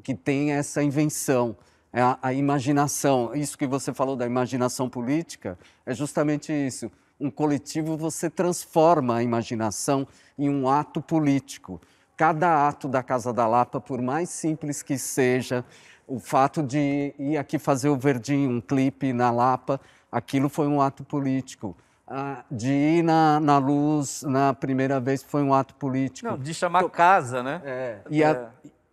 que tem essa invenção, é a, a imaginação. Isso que você falou da imaginação política é justamente isso. Um coletivo você transforma a imaginação em um ato político. Cada ato da Casa da Lapa, por mais simples que seja, o fato de ir aqui fazer o Verdinho, um clipe na Lapa, aquilo foi um ato político. Ah, de ir na, na luz na primeira vez foi um ato político. Não, de chamar Tô... casa, né? É. E, A, é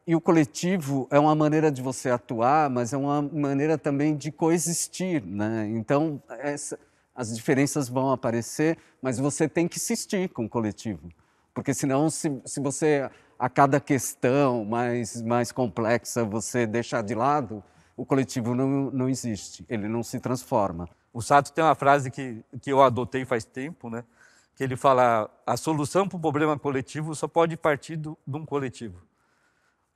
e o coletivo é uma maneira de você atuar, mas é uma maneira também de coexistir, né? Então, essa, as diferenças vão aparecer, mas você tem que insistir com o coletivo, porque senão, se, se você a cada questão mais, mais complexa você deixar de lado, o coletivo não, não existe, ele não se transforma. O Sato tem uma frase que, que eu adotei faz tempo, né? que ele fala: a solução para o problema coletivo só pode partir do, de um coletivo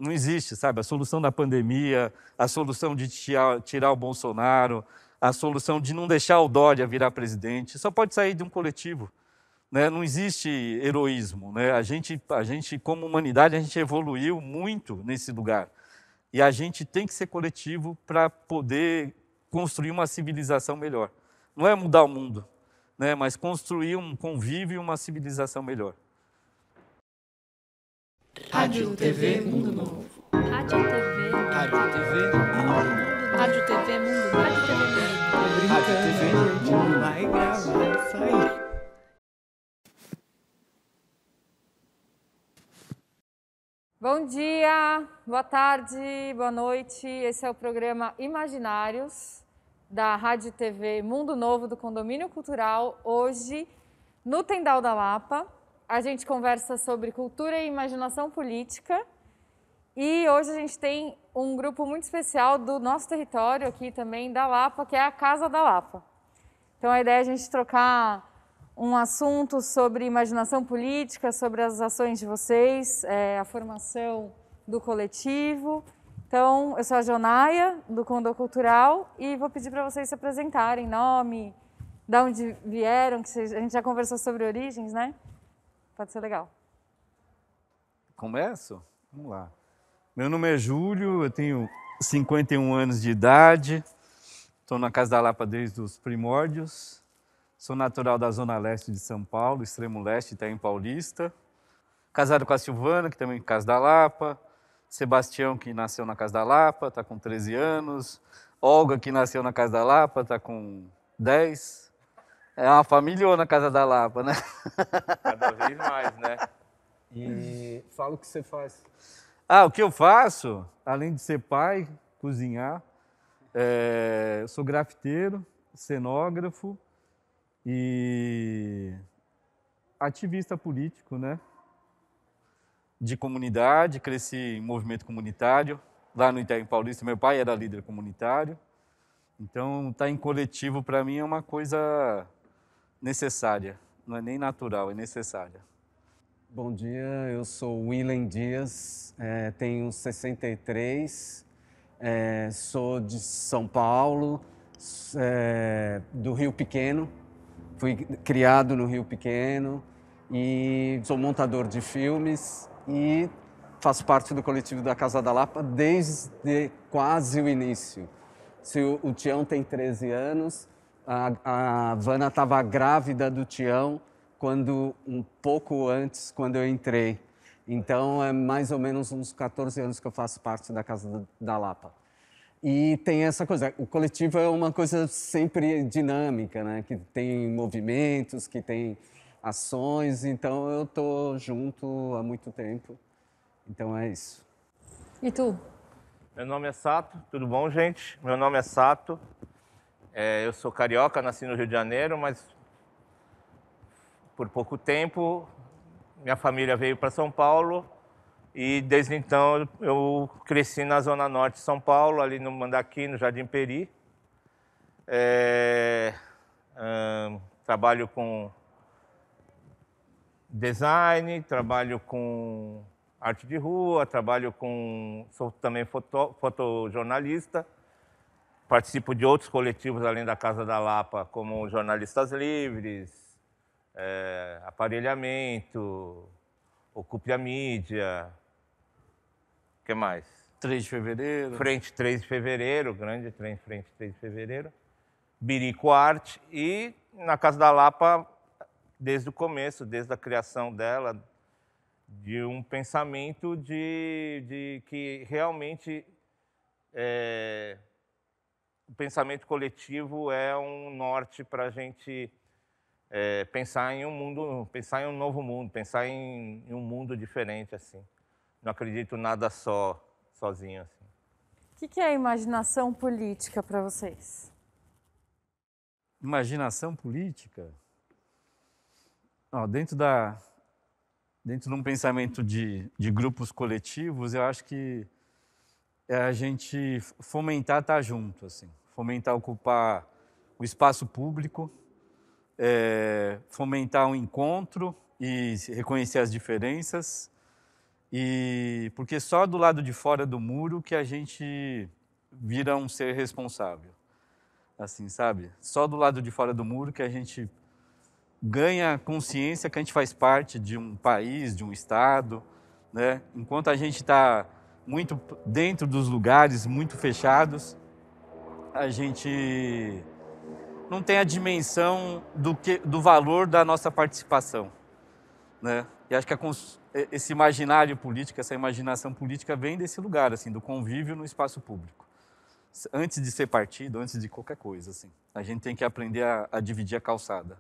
não existe, sabe? A solução da pandemia, a solução de tirar, tirar o Bolsonaro, a solução de não deixar o Dória virar presidente, só pode sair de um coletivo. Né? Não existe heroísmo. Né? A, gente, a gente, como humanidade, a gente evoluiu muito nesse lugar. E a gente tem que ser coletivo para poder construir uma civilização melhor. Não é mudar o mundo, né? mas construir um convívio e uma civilização melhor. Rádio TV Mundo Novo. Rádio TV. Rádio TV Mundo Novo. Rádio TV Mundo Novo. Rádio TV Mundo Novo. Rádio TV Mundo Novo. Vai gravar isso aí. Bom dia, boa tarde, boa noite. Esse é o programa Imaginários da Rádio TV Mundo Novo do Condomínio Cultural, hoje no Tendal da Lapa, a gente conversa sobre cultura e imaginação política. E hoje a gente tem um grupo muito especial do nosso território aqui também, da Lapa, que é a Casa da Lapa. Então a ideia é a gente trocar um assunto sobre imaginação política, sobre as ações de vocês, é, a formação do coletivo. Então, eu sou a Jonaia, do Condor Cultural, e vou pedir para vocês se apresentarem, nome, de onde vieram, que a gente já conversou sobre origens, né? Pode ser legal. Começo? Vamos lá. Meu nome é Júlio, eu tenho 51 anos de idade, estou na Casa da Lapa desde os primórdios, sou natural da Zona Leste de São Paulo, extremo leste, está em Paulista. Casado com a Silvana, que também é Casa da Lapa, Sebastião, que nasceu na Casa da Lapa, está com 13 anos, Olga, que nasceu na Casa da Lapa, está com 10, é uma família na Casa da Lapa, né? Cada vez mais, né? E fala o que você faz. Ah, o que eu faço, além de ser pai, cozinhar, é, sou grafiteiro, cenógrafo e ativista político, né? De comunidade, cresci em movimento comunitário. Lá no Itaim Paulista, meu pai era líder comunitário. Então, estar tá em coletivo, para mim, é uma coisa necessária, não é nem natural, é necessária. Bom dia, eu sou Willen Dias, é, tenho 63, é, sou de São Paulo, é, do Rio Pequeno, fui criado no Rio Pequeno e sou montador de filmes e faço parte do coletivo da Casa da Lapa desde quase o início. Se o, o Tião tem 13 anos, a, a Vana estava grávida do Tião quando um pouco antes, quando eu entrei. Então, é mais ou menos uns 14 anos que eu faço parte da Casa da Lapa. E tem essa coisa, o coletivo é uma coisa sempre dinâmica, né? Que tem movimentos, que tem ações, então eu tô junto há muito tempo. Então é isso. E tu? Meu nome é Sato, tudo bom, gente? Meu nome é Sato, é, eu sou carioca, nasci no Rio de Janeiro, mas por pouco tempo minha família veio para São Paulo e desde então eu cresci na zona norte de São Paulo, ali no Mandaqui, no Jardim Peri. É, hum, trabalho com design, trabalho com arte de rua, trabalho com sou também foto, fotojornalista participo de outros coletivos além da Casa da Lapa, como Jornalistas Livres, é, Aparelhamento, Ocupe a Mídia, o que mais? 3 de fevereiro. Frente 3 de fevereiro, grande trem Frente 3 de fevereiro, Birico Arte e na Casa da Lapa, desde o começo, desde a criação dela, de um pensamento de, de que realmente é, o pensamento coletivo é um norte para a gente é, pensar em um mundo, pensar em um novo mundo, pensar em, em um mundo diferente assim. Não acredito nada só, sozinho assim. O que, que é imaginação política para vocês? Imaginação política? dentro da dentro de um pensamento de, de grupos coletivos, eu acho que é a gente fomentar estar tá junto, assim fomentar ocupar o espaço público, é, fomentar o um encontro e reconhecer as diferenças. E porque só do lado de fora do muro que a gente vira um ser responsável. Assim, sabe? Só do lado de fora do muro que a gente ganha consciência que a gente faz parte de um país, de um estado, né? Enquanto a gente está muito dentro dos lugares, muito fechados, a gente não tem a dimensão do, que, do valor da nossa participação. Né? E acho que a, esse imaginário político, essa imaginação política vem desse lugar, assim, do convívio no espaço público. Antes de ser partido, antes de qualquer coisa, assim. A gente tem que aprender a, a dividir a calçada.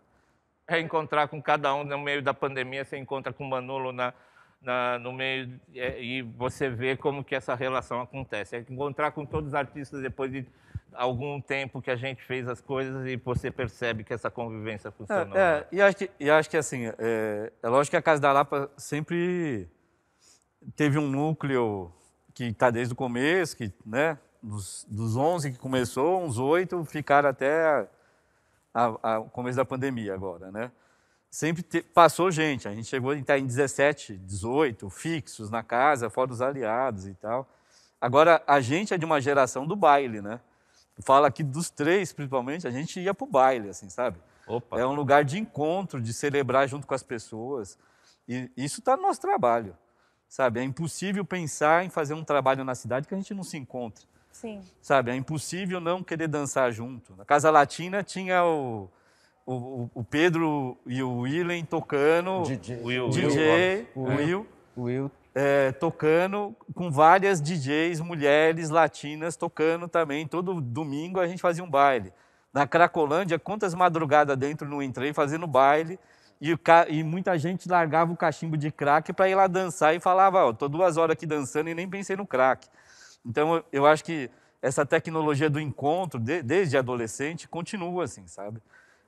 Reencontrar com cada um no meio da pandemia, você encontra com o Manolo na, na, no meio é, e você vê como que essa relação acontece. É encontrar com todos os artistas depois de algum tempo que a gente fez as coisas e você percebe que essa convivência funcionou. É, é, e, acho que, e acho que assim, é, é lógico que a Casa da Lapa sempre teve um núcleo que está desde o começo, que, né, dos, dos 11 que começou, uns 8 ficaram até o começo da pandemia agora, né? Sempre te, passou gente, a gente chegou a estar em 17, tá 18 fixos na casa, fora os aliados e tal. Agora, a gente é de uma geração do baile, né? fala aqui dos três, principalmente, a gente ia para o baile, assim, sabe? Opa. É um lugar de encontro, de celebrar junto com as pessoas. E isso está no nosso trabalho, sabe? É impossível pensar em fazer um trabalho na cidade que a gente não se encontra. Sim. Sabe? É impossível não querer dançar junto. Na Casa Latina tinha o, o, o Pedro e o Willen tocando, DJ, o Will, DJ, Will, o Will. É. Will. Will é, tocando com várias DJs, mulheres latinas tocando também. Todo domingo a gente fazia um baile. Na Cracolândia, quantas madrugadas dentro não entrei fazendo baile e, e muita gente largava o cachimbo de crack para ir lá dançar e falava: oh, tô duas horas aqui dançando e nem pensei no crack. Então eu, eu acho que essa tecnologia do encontro, de, desde adolescente, continua assim, sabe?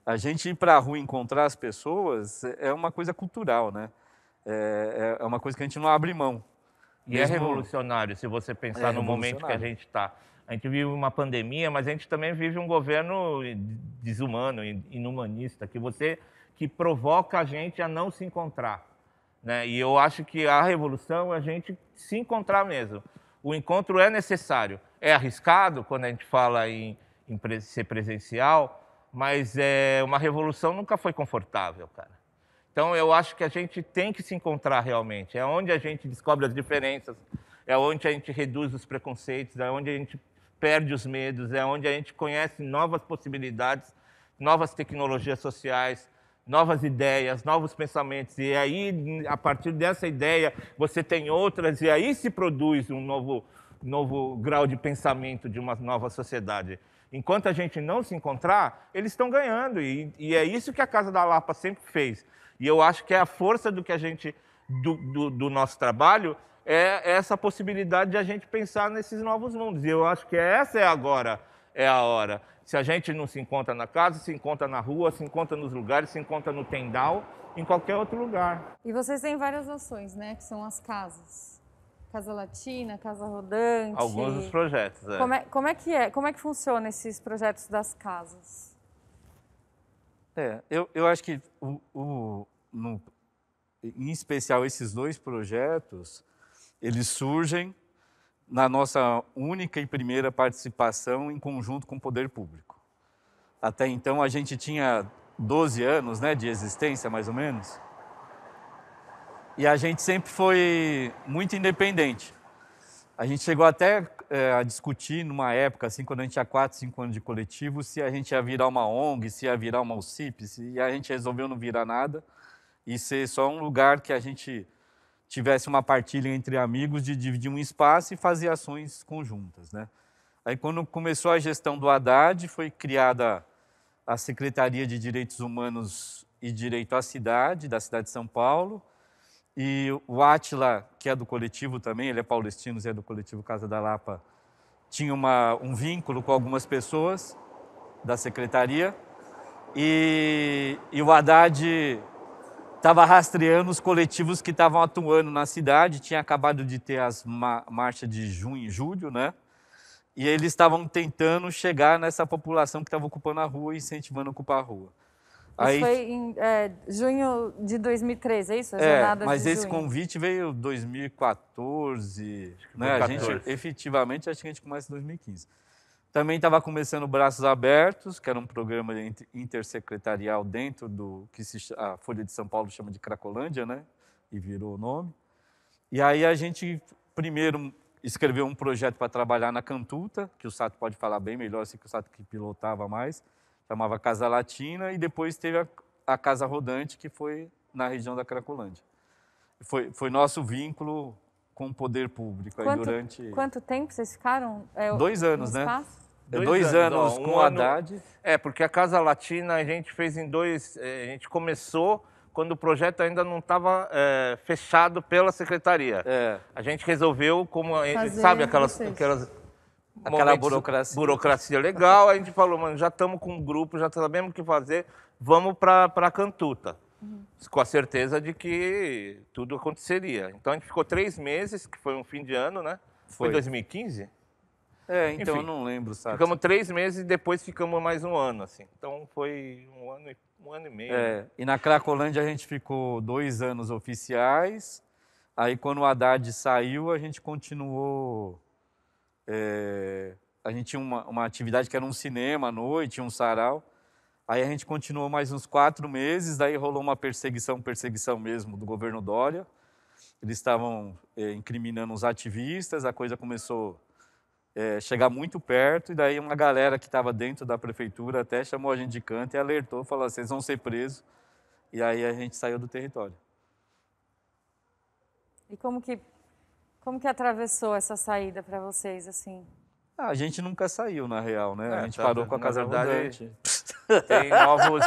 A gente ir para a rua encontrar as pessoas é uma coisa cultural, né? É, é, é uma coisa que a gente não abre mão. E é Mesmo... é revolucionário, se você pensar é no momento que a gente está. A gente vive uma pandemia, mas a gente também vive um governo desumano, inumanista, que você que provoca a gente a não se encontrar. Né? E eu acho que a revolução é a gente se encontrar mesmo. O encontro é necessário. É arriscado quando a gente fala em, em ser presencial, mas é, uma revolução nunca foi confortável, cara. Então, eu acho que a gente tem que se encontrar realmente. É onde a gente descobre as diferenças, é onde a gente reduz os preconceitos, é onde a gente perde os medos, é onde a gente conhece novas possibilidades, novas tecnologias sociais, novas ideias, novos pensamentos. E aí, a partir dessa ideia, você tem outras, e aí se produz um novo, novo grau de pensamento de uma nova sociedade. Enquanto a gente não se encontrar, eles estão ganhando. E, e é isso que a Casa da Lapa sempre fez. E eu acho que é a força do que a gente do, do, do nosso trabalho é essa possibilidade de a gente pensar nesses novos mundos. E eu acho que essa é agora é a hora. Se a gente não se encontra na casa, se encontra na rua, se encontra nos lugares, se encontra no tendal, em qualquer outro lugar. E vocês têm várias ações, né? Que são as casas. Casa Latina, Casa Rodante. Alguns dos projetos, é. Como é, como é que é? Como é que funciona esses projetos das casas? É, eu, eu acho que, o, o, no, em especial, esses dois projetos, eles surgem na nossa única e primeira participação em conjunto com o poder público. Até então, a gente tinha 12 anos né, de existência, mais ou menos, e a gente sempre foi muito independente. A gente chegou até é, a discutir numa época, assim, quando a gente tinha 4, 5 anos de coletivo, se a gente ia virar uma ONG, se ia virar uma UCIP, se, e a gente resolveu não virar nada e ser só um lugar que a gente tivesse uma partilha entre amigos de dividir um espaço e fazer ações conjuntas, né? Aí quando começou a gestão do Haddad, foi criada a Secretaria de Direitos Humanos e Direito à Cidade, da cidade de São Paulo, e o Átila, que é do coletivo também, ele é paulistino e é do coletivo Casa da Lapa, tinha uma, um vínculo com algumas pessoas da secretaria. E, e o Haddad estava rastreando os coletivos que estavam atuando na cidade, tinha acabado de ter as ma marchas de junho e julho, né? E eles estavam tentando chegar nessa população que estava ocupando a rua e incentivando a ocupar a rua. Aí, foi em é, junho de 2013, é isso? A é, mas esse junho. convite veio em 2014, né? A gente, efetivamente, acho que a gente começa em 2015. Também estava começando Braços Abertos, que era um programa intersecretarial dentro do que se, a Folha de São Paulo chama de Cracolândia, né? E virou o nome. E aí a gente primeiro escreveu um projeto para trabalhar na Cantuta, que o Sato pode falar bem melhor, assim que o Sato que pilotava mais chamava Casa Latina, e depois teve a, a Casa Rodante, que foi na região da Cracolândia. Foi, foi nosso vínculo com o poder público quanto, durante. Quanto tempo vocês ficaram? É, dois anos, né? É, dois, dois anos, anos com o Haddad. Ano... É, porque a Casa Latina a gente fez em dois. É, a gente começou quando o projeto ainda não estava é, fechado pela secretaria. É. A gente resolveu, como Fazer, sabe aquelas, aquelas Aquela burocracia. burocracia legal, a gente falou, mano, já estamos com um grupo, já sabemos o que fazer, vamos para a Cantuta. Uhum. Com a certeza de que tudo aconteceria. Então a gente ficou três meses, que foi um fim de ano, né? Foi, foi 2015? É, então Enfim, eu não lembro, sabe? Ficamos três meses e depois ficamos mais um ano, assim. Então foi um ano e, um ano e meio. É, e na Cracolândia a gente ficou dois anos oficiais. Aí quando o Haddad saiu, a gente continuou é, a gente tinha uma, uma atividade que era um cinema à noite, um sarau. Aí a gente continuou mais uns quatro meses, daí rolou uma perseguição, perseguição mesmo do governo Dória. Eles estavam é, incriminando os ativistas, a coisa começou é, chegar muito perto, e daí uma galera que estava dentro da prefeitura até chamou a gente de canto e alertou, falou assim, vocês vão ser presos. E aí a gente saiu do território. E como que como que atravessou essa saída para vocês, assim? Ah, a gente nunca saiu, na real, né? É, a gente tá, parou com a casa verdade, Tem novos,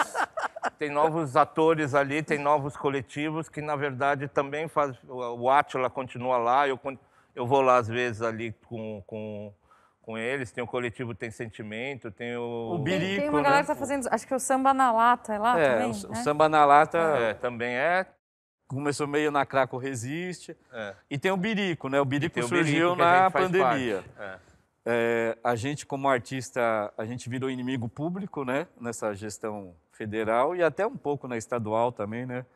tem novos atores ali, tem novos coletivos que, na verdade, também faz. O Átila continua lá, eu, eu vou lá às vezes ali com, com, com eles. Tem o coletivo Tem Sentimento, tem o. O Birico. Tem, uma galera né? que tá fazendo. Acho que é o Samba na Lata é lá é, também. O, o né? Samba na Lata. É, também é começou meio na Craco Resiste. É. E tem o Birico, né? O Birico surgiu o birico na pandemia. É. É, a gente, como artista, a gente virou inimigo público, né? Nessa gestão federal e até um pouco na estadual também, né?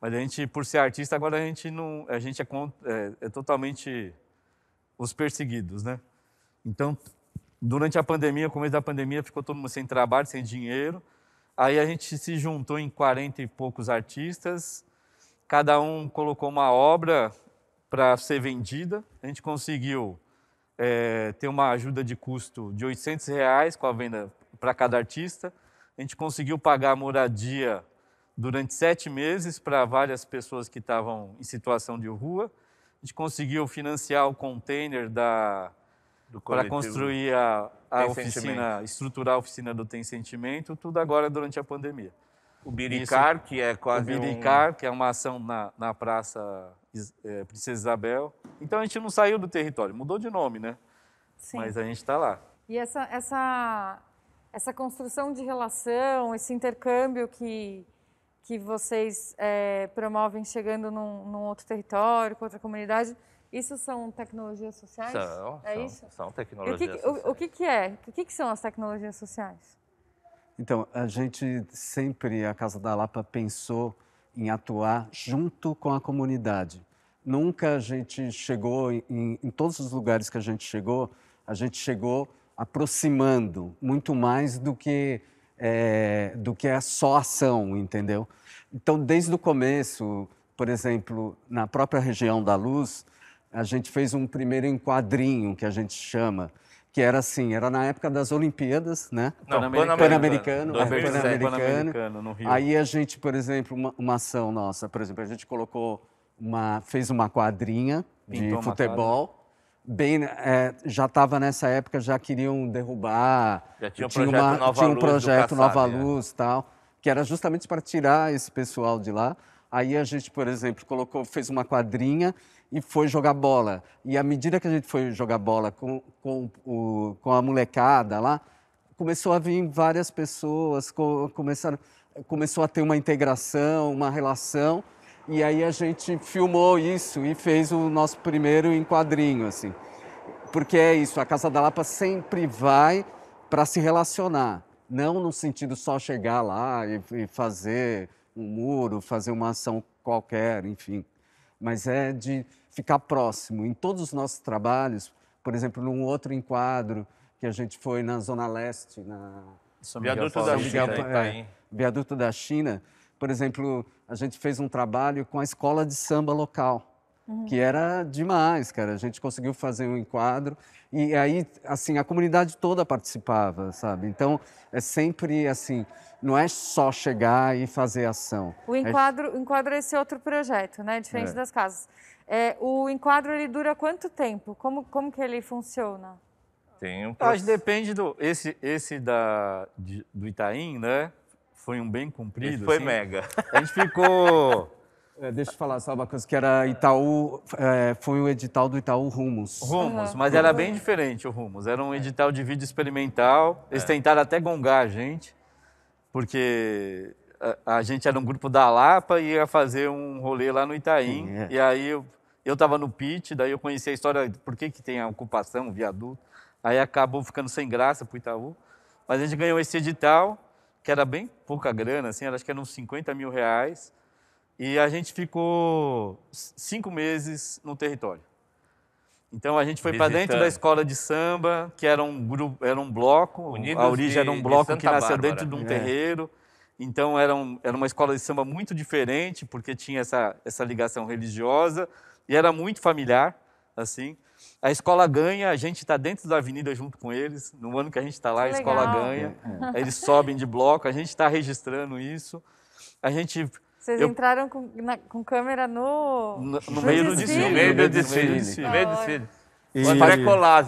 Mas a gente, por ser artista, agora a gente não, a gente é, é, é totalmente os perseguidos, né? Então, durante a pandemia, começo da pandemia, ficou todo mundo sem trabalho, sem dinheiro. Aí a gente se juntou em 40 e poucos artistas cada um colocou uma obra para ser vendida. A gente conseguiu é, ter uma ajuda de custo de 800 reais com a venda para cada artista. A gente conseguiu pagar a moradia durante sete meses para várias pessoas que estavam em situação de rua. A gente conseguiu financiar o container da para construir a, a oficina, estruturar a oficina do Tem Sentimento, tudo agora durante a pandemia. O Biricar, que é quase o Biricar, um... que é uma ação na, na Praça é, Princesa Isabel. Então a gente não saiu do território, mudou de nome, né? Sim. Mas a gente está lá. E essa, essa, essa construção de relação, esse intercâmbio que, que vocês é, promovem chegando num, num, outro território, com outra comunidade, isso são tecnologias sociais? São, é são, isso? são tecnologias o que, sociais. O, o que, que, é? O que, que são as tecnologias sociais? Então, a gente sempre, a Casa da Lapa, pensou em atuar junto com a comunidade. Nunca a gente chegou, em, em todos os lugares que a gente chegou, a gente chegou aproximando muito mais do que é, do que é só ação, entendeu? Então, desde o começo, por exemplo, na própria região da Luz, a gente fez um primeiro enquadrinho que a gente chama, que era assim, era na época das Olimpíadas, né? Pan-Americano. Pan-Americano, Pan é, no Rio. Aí a gente, por exemplo, uma, uma, ação nossa, por exemplo, a gente colocou uma, fez uma quadrinha Pintou de futebol. Bem, é, já estava nessa época, já queriam derrubar. Já tinha um tinha projeto, uma, Nova, tinha um Luz projeto Kassab, Nova né? Luz, e é. tal, que era justamente para tirar esse pessoal de lá. Aí a gente, por exemplo, colocou, fez uma quadrinha e foi jogar bola. E à medida que a gente foi jogar bola com, com, o, com a molecada lá, começou a vir várias pessoas, co, começaram, começou a ter uma integração, uma relação. E aí a gente filmou isso e fez o nosso primeiro enquadrinho, assim. Porque é isso, a Casa da Lapa sempre vai para se relacionar, não no sentido só chegar lá e, e fazer um muro, fazer uma ação qualquer, enfim mas é de ficar próximo. Em todos os nossos trabalhos, por exemplo, num outro enquadro que a gente foi na Zona Leste, na São é Viaduto da China, é, Viaduto da China, por exemplo, a gente fez um trabalho com a escola de samba local uhum. que era demais, cara. A gente conseguiu fazer um enquadro e aí, assim, a comunidade toda participava, sabe? Então, é sempre assim, não é só chegar e fazer ação. O é enquadro, é... enquadro é esse outro projeto, né? Diferente é. das casas. É, o enquadro, ele dura quanto tempo? Como, como que ele funciona? Tem um Mas depende do... Esse, esse da, de, do Itaim, né? Foi um bem cumprido. foi assim. mega. A gente ficou... É, deixa eu falar só uma coisa, que era Itaú, é, foi um edital do Itaú Rumos. Rumos, mas era bem diferente o Rumos. Era um edital de vídeo experimental. É. Eles tentaram até gongar a gente, porque a, a, gente era um grupo da Lapa e ia fazer um rolê lá no Itaim. Sim, é. E aí eu, eu no pit, daí eu conheci a história por que, que tem a ocupação, o viaduto. Aí acabou ficando sem graça para o Itaú. Mas a gente ganhou esse edital, que era bem pouca grana, assim, acho que eram uns 50 mil reais. E a gente ficou cinco meses no território. Então a gente foi para dentro da escola de samba, que era um grupo, era um bloco, Unidos a origem de, era um bloco que nascia Bárbara. dentro de um é. terreiro. Então era, um, era uma escola de samba muito diferente, porque tinha essa, essa ligação religiosa e era muito familiar, assim. A escola ganha, a gente está dentro da avenida junto com eles. No ano que a gente está lá, a escola ganha. É, é. Eles sobem de bloco, a gente está registrando isso. A gente vocês eu... entraram com, na, com, câmera no... No, no meio do desfile. No meio do desfile. No meio do desfile. E... O André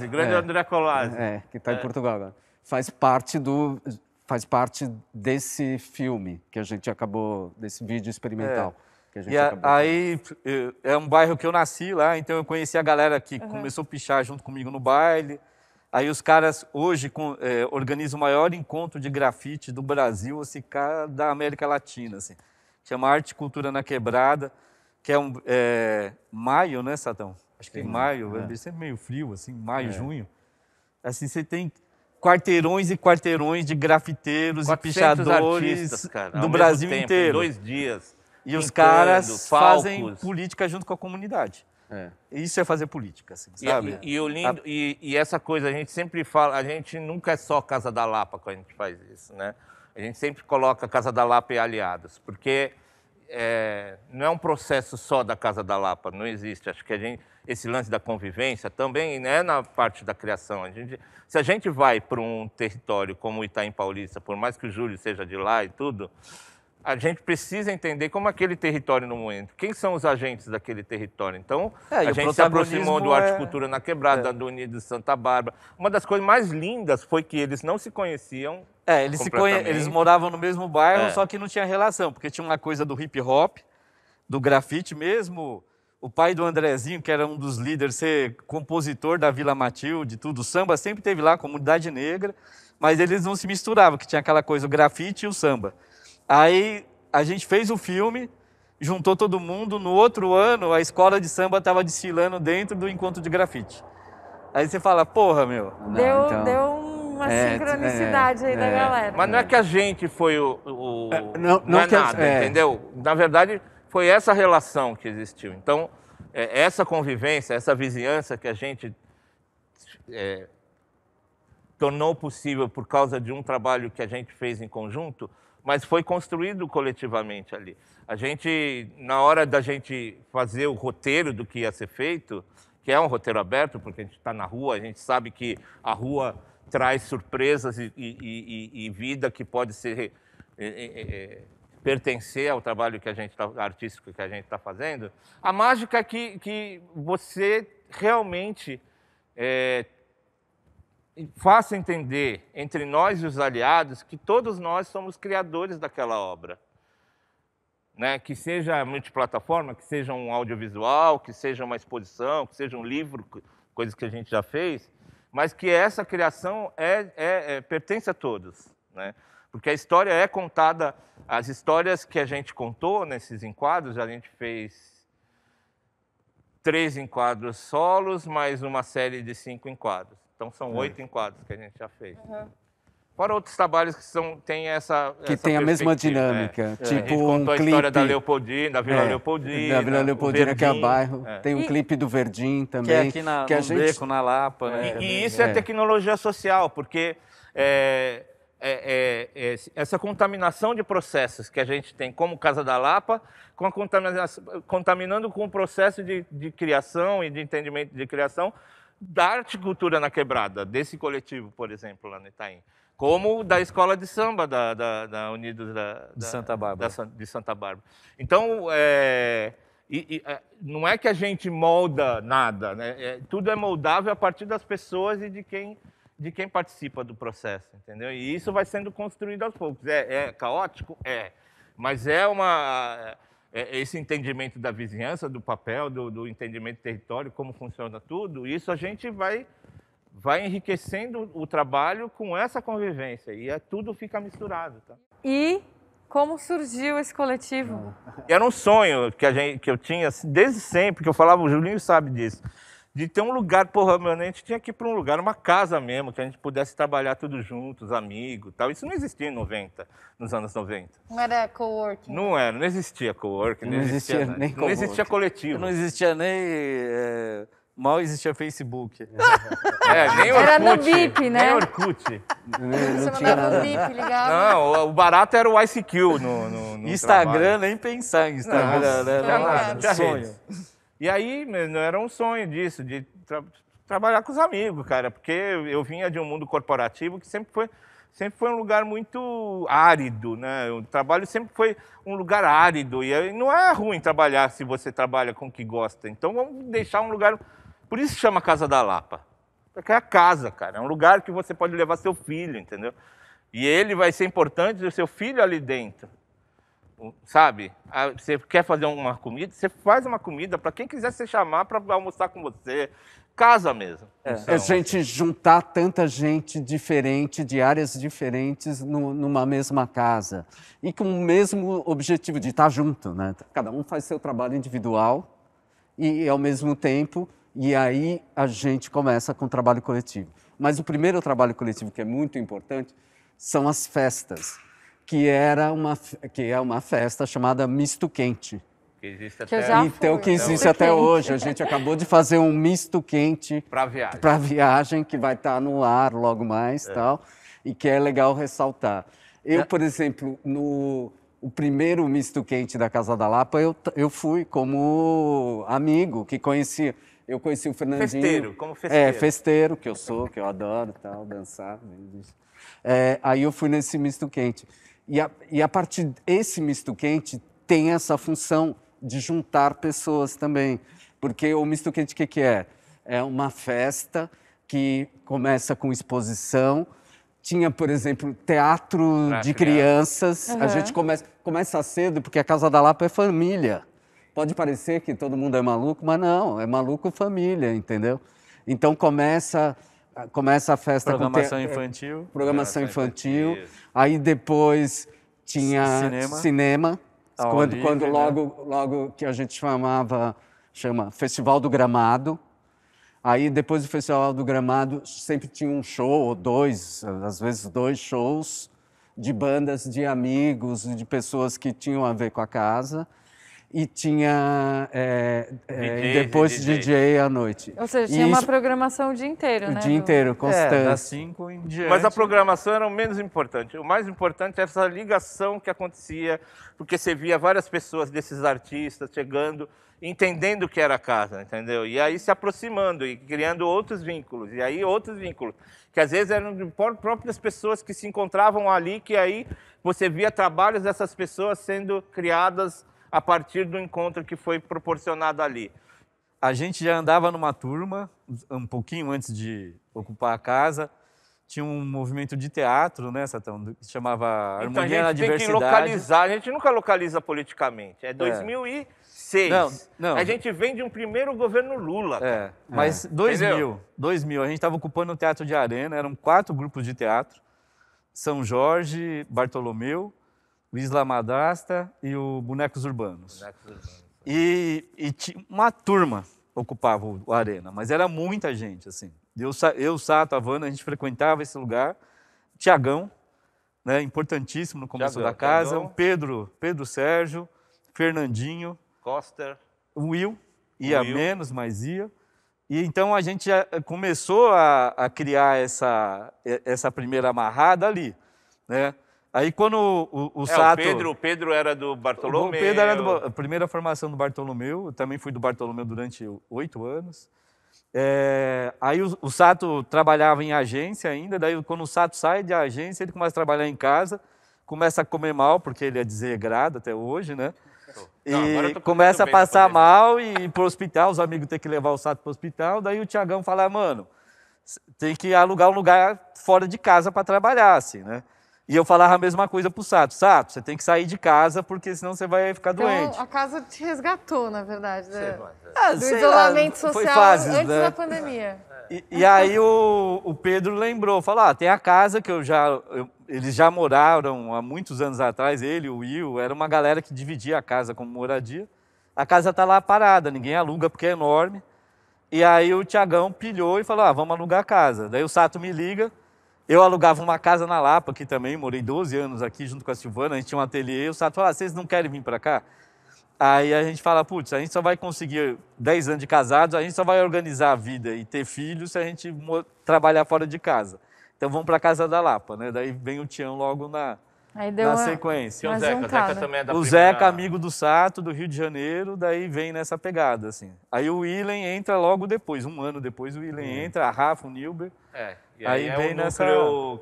grande é, André Colazzi. É, que está é. em Portugal agora. Faz parte do... Faz parte desse filme que a gente acabou, desse vídeo experimental. É. A e a, aí é um bairro que eu nasci lá, então eu conheci a galera que uhum. começou a pichar junto comigo no baile. Aí os caras hoje com, é, organizam o maior encontro de grafite do Brasil, assim, da América Latina, assim chama Arte e Cultura na Quebrada, que é um é, maio, né, Satão? Acho que é Sim, maio, é. é sempre meio frio, assim, maio, é. junho. Assim, você tem quarteirões e quarteirões de grafiteiros e pichadores artistas, cara, do Brasil tempo, inteiro. dois dias. E os caras falcos. fazem política junto com a comunidade. É. Isso é fazer política, assim, sabe? E, e, lindo, e, e, essa coisa, a gente sempre fala, a gente nunca é só Casa da Lapa quando a gente faz isso, né? A gente sempre coloca Casa da Lapa e Aliados, porque é, não é um processo só da Casa da Lapa, não existe. Acho que a gente, esse lance da convivência também é na parte da criação. A gente, se a gente vai para um território como Itaim Paulista, por mais que o Júlio seja de lá e tudo, a gente precisa entender como aquele território no momento, quem são os agentes daquele território. Então, é, a gente se aproximou do Arte é... Cultura na Quebrada, é. da Unida de Santa Bárbara. Uma das coisas mais lindas foi que eles não se conheciam. É, eles, se conhe... eles moravam no mesmo bairro, é. só que não tinha relação, porque tinha uma coisa do hip hop, do grafite mesmo. O pai do Andrezinho, que era um dos líderes, ser compositor da Vila Matilde, tudo, o samba sempre teve lá, comunidade negra, mas eles não se misturavam, que tinha aquela coisa, o grafite e o samba. Aí a gente fez o filme, juntou todo mundo. No outro ano, a escola de samba estava desfilando dentro do encontro de grafite. Aí você fala, porra, meu. Não, deu, então... deu uma é, sincronicidade é, aí é, da galera. Mas não é que a gente foi o. o... É, não, não, não é nada, é. entendeu? Na verdade, foi essa relação que existiu. Então, essa convivência, essa vizinhança que a gente tornou possível por causa de um trabalho que a gente fez em conjunto mas foi construído coletivamente ali. A gente, na hora da gente fazer o roteiro do que ia ser feito, que é um roteiro aberto, porque a gente está na rua, a gente sabe que a rua traz surpresas e, e, e, e vida que pode ser é, pertencer ao trabalho que a gente tá, artístico que a gente está fazendo. A mágica é que, que você realmente é, faça entender entre nós e os aliados que todos nós somos criadores daquela obra. Né? Que seja multiplataforma, que seja um audiovisual, que seja uma exposição, que seja um livro, coisas que a gente já fez, mas que essa criação é, é, é pertence a todos. Né? Porque a história é contada, as histórias que a gente contou nesses enquadros, a gente fez três enquadros solos, mais uma série de cinco enquadros. Então são é. oito enquadros que a gente já fez. Uhum. Fora outros trabalhos que são, tem essa. Que essa tem a mesma dinâmica. Né? Tipo, a gente um a clipe. história da Leopoldina, da Vila é. Leopoldina. Da Vila Leopoldina, que é bairro. É. Tem um e... clipe do Verdim também. Que é aqui na, que a gente... Beco, na Lapa, né? E, e isso é, é. tecnologia social, porque é, essa contaminação de processos que a gente tem, como Casa da Lapa, com a contaminação, contaminando com o processo de, de criação e de entendimento de criação da arte e cultura na quebrada, desse coletivo, por exemplo, lá no Itaim. Como da escola de samba da, da, da Unidos da, de, Santa Bárbara. Da, de Santa Bárbara. Então, é, e, e, é, não é que a gente molda nada, né? É, tudo é moldável a partir das pessoas e de quem, de quem participa do processo, entendeu? E isso vai sendo construído aos poucos. É, é caótico? É. Mas é uma é, esse entendimento da vizinhança, do papel, do, do, entendimento do território, como funciona tudo, isso a gente vai, vai enriquecendo o trabalho com essa convivência e é, tudo fica misturado. Tá? E como surgiu esse coletivo? Era um sonho que, a gente, que eu tinha assim, desde sempre, que eu falava, o Julinho sabe disso de ter um lugar, porra, meu, a gente tinha que ir para um lugar, uma casa mesmo, que a gente pudesse trabalhar tudo juntos, amigo tal. Isso não existia em 90, nos anos 90. Não era coworking? Não era, não existia coworking. Não, não existia, existia nem Não existia coletivo. Não existia nem... É... Mal existia Facebook. É, nem Orkut. Era no BIP, né? Nem Orkut. Não, não tinha nada. Não, o barato era o ICQ no, no, no Instagram, trabalho. nem pensar em Instagram. Não, era, não, era, sonho. E aí, né, não era um sonho disso, de tra trabalhar com os amigos, cara, porque eu vinha de um mundo corporativo que sempre foi sempre foi um lugar muito árido, né? O trabalho sempre foi um lugar árido e não é ruim trabalhar se você trabalha com o que gosta. Então vamos deixar um lugar, por isso chama Casa da Lapa, porque é a casa, cara, é um lugar que você pode levar seu filho, entendeu? E ele vai ser importante, o seu filho ali dentro sabe? Ah, você quer fazer uma comida, você faz uma comida para quem quiser se chamar para almoçar com você. Casa mesmo. É, então, é gente assim. juntar tanta gente diferente, de áreas diferentes, no, numa mesma casa. E com o mesmo objetivo de estar junto, né? Cada um faz seu trabalho individual e, ao mesmo tempo, e aí a gente começa com o trabalho coletivo. Mas o primeiro trabalho coletivo, que é muito importante, são as festas que era uma que é uma festa chamada misto quente. Que existe até então fui. que existe então, até quente. hoje. A gente acabou de fazer um misto quente para viagem. Para viagem que vai estar tá no ar logo mais, é. tal, e que é legal ressaltar. Eu, é. por exemplo, no o primeiro misto quente da Casa da Lapa, eu, eu fui como amigo que conhecia eu conheci o Fernandinho. Festeiro, como é, festeiro. É, festeiro, que eu sou, que eu adoro tal, dançar. Né, é, aí eu fui nesse misto quente. E a, e a partir esse misto quente tem essa função de juntar pessoas também. Porque o misto quente, o que, que é? É uma festa que começa com exposição. Tinha, por exemplo, teatro pra de crianças. crianças. Uhum. A gente começa, começa cedo, porque a Casa da Lapa é família. Pode parecer que todo mundo é maluco, mas não, é maluco família, entendeu? Então começa ah, começa a festa programação com te... É, infantil programação ah, tá, infantil isso. aí depois tinha cinema, cinema quando, Olive, quando né? logo né? logo que a gente chamava chama festival do gramado aí depois do festival do gramado sempre tinha um show ou dois às vezes dois shows de bandas de amigos de pessoas que tinham a ver com a casa e tinha é, é, depois DJ. DJ. à noite. Ou seja, tinha e uma isso... programação o dia inteiro, o né? O dia inteiro, é, constante. É, das cinco em diante. Mas a programação era o menos importante. O mais importante era é essa ligação que acontecia, porque você via várias pessoas desses artistas chegando, entendendo o que era a casa, entendeu? E aí se aproximando e criando outros vínculos, e aí outros vínculos, que às vezes eram de próprias pessoas que se encontravam ali, que aí você via trabalhos dessas pessoas sendo criadas a partir do encontro que foi proporcionado ali. A gente já andava numa turma, um pouquinho antes de ocupar a casa, tinha um movimento de teatro, né, Satão, que chamava Harmonia então, a gente na tem Diversidade. que localizar, a gente nunca localiza politicamente. É 2006. É. Não, não. A gente vem de um primeiro governo Lula. É, mas é. 2000, 2000, a gente estava ocupando o Teatro de Arena, eram quatro grupos de teatro, São Jorge, Bartolomeu, Luiz Madrasta e o Bonecos Urbanos. Bonecos Urbanos. E, e uma turma ocupava a arena, mas era muita gente, assim. Eu, eu Sato, a Havana, a gente frequentava esse lugar. Tiagão, né, importantíssimo no começo da casa. Thiagão. Pedro, Pedro Sérgio, Fernandinho. Coster. Will, ia Will. menos, mas ia. E então a gente eh, começou a, a criar essa, eh, essa primeira amarrada ali, né? Aí quando o, o, o é, Sato... O Pedro, o Pedro era do Bartolomeu. O Pedro era da a primeira formação do Bartolomeu. Eu também fui do Bartolomeu durante oito anos. É, aí o, o, Sato trabalhava em agência ainda. Daí quando o Sato sai de agência, ele começa a trabalhar em casa. Começa a comer mal, porque ele é desregrado até hoje, né? Não, e começa a passar mal e ir para o hospital. Os amigos têm que levar o Sato para o hospital. Daí o Tiagão fala, ah, mano, tem que alugar um lugar fora de casa para trabalhar, assim, né? E eu falava a mesma coisa pro Sato. Sato, você tem que sair de casa, porque senão você vai ficar então, doente. A casa te resgatou, na verdade, né? É. ah, do isolamento lá, social fácil, antes né? da pandemia. E, e aí o, o, Pedro lembrou, falou, ah, tem a casa que eu já... Eu, eles já moraram há muitos anos atrás, ele, o Will, era uma galera que dividia a casa como moradia. A casa está lá parada, ninguém aluga porque é enorme. E aí o Tiagão pilhou e falou, ah, vamos alugar a casa. Daí o Sato me liga, eu alugava uma casa na Lapa que também, morei 12 anos aqui junto com a Silvana, a gente tinha um ateliê, o Sato falava, ah, vocês não querem vir para cá? Aí a gente fala, putz, a gente só vai conseguir 10 anos de casados, a gente só vai organizar a vida e ter filhos se a gente trabalhar fora de casa. Então vamos para a casa da Lapa, né? Daí vem o Tião logo na, Aí deu na sequência. o Zeca, um Zeca também é da O primeira... Zeca, amigo do Sato, do Rio de Janeiro, daí vem nessa pegada, assim. Aí o Willen entra logo depois, um ano depois o Willen hum. entra, a Rafa, o Nilber. É, e aí, aí é vem o nessa...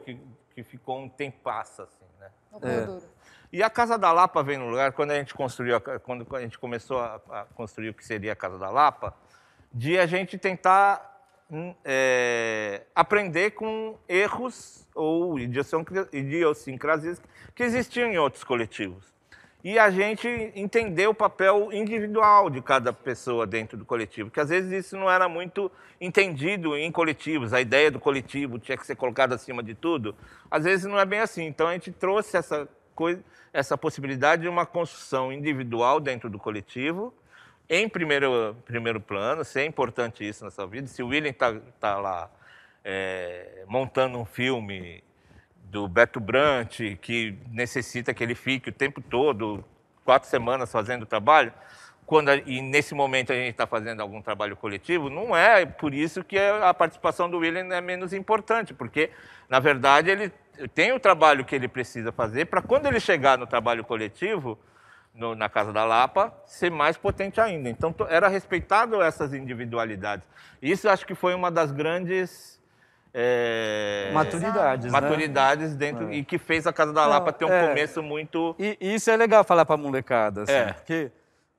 que, que ficou um tempasso, assim, né? É. E a Casa da Lapa vem no lugar, quando a gente construiu, quando a gente começou a construir o que seria a Casa da Lapa, de a gente tentar Hum, é, aprender com erros ou idiosincrasias que existiam em outros coletivos. E a gente entender o papel individual de cada pessoa dentro do coletivo, que às vezes isso não era muito entendido em coletivos, a ideia do coletivo tinha que ser colocada acima de tudo. Às vezes não é bem assim. Então a gente trouxe essa coisa, essa possibilidade de uma construção individual dentro do coletivo em primeiro, primeiro plano, se é importante isso na sua vida. Se o William está tá lá é, montando um filme do Beto Brant, que necessita que ele fique o tempo todo, quatro semanas fazendo o trabalho, quando, e nesse momento a gente está fazendo algum trabalho coletivo, não é por isso que é, a participação do William é menos importante, porque, na verdade, ele tem o trabalho que ele precisa fazer para quando ele chegar no trabalho coletivo, no, na Casa da Lapa ser mais potente ainda. Então, era respeitável essas individualidades. Isso acho que foi uma das grandes. É... maturidades, né? maturidades né? dentro é. e que fez a Casa da Lapa Não, ter um é... começo muito e, isso é legal falar para molecada, assim, é. porque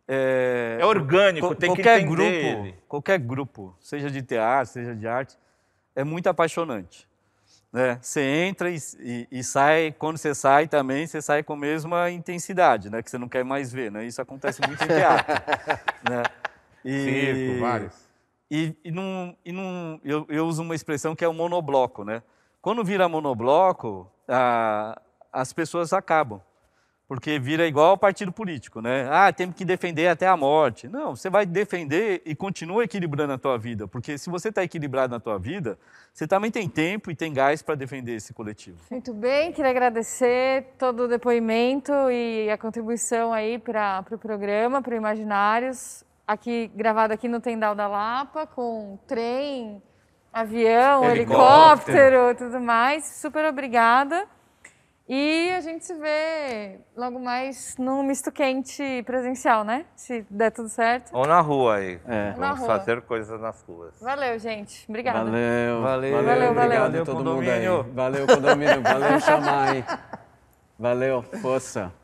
é, é, orgânico, tem qualquer que entender grupo, ele. Qualquer grupo, seja de teatro, seja de arte, é muito apaixonante. Né? Você entra e, e, e, sai, quando você sai também, você sai com a mesma intensidade, né? Que você não quer mais ver, né? Isso acontece muito em teatro. né? e, Circo, vários. E, e, num, e num, eu, eu, uso uma expressão que é o monobloco, né? Quando vira monobloco, a, as pessoas acabam porque vira igual partido político, né? Ah, temos que defender até a morte. Não, você vai defender e continua equilibrando a tua vida, porque se você está equilibrado na tua vida, você também tem tempo e tem gás para defender esse coletivo. Muito bem, queria agradecer todo o depoimento e a contribuição aí para o pro programa, para o Imaginários, aqui gravado aqui no Tendal da Lapa, com trem, avião, helicóptero, helicóptero tudo mais. Super obrigada. E a gente se vê logo mais no misto quente presencial, né? Se der tudo certo. Ou na rua aí. É. Vamos na rua. fazer coisas nas ruas. Valeu, gente. Obrigada. Valeu. Valeu, valeu. valeu. Obrigado valeu, todo condomínio. mundo aí. Valeu, condomínio. Valeu, chamar aí. Valeu, força.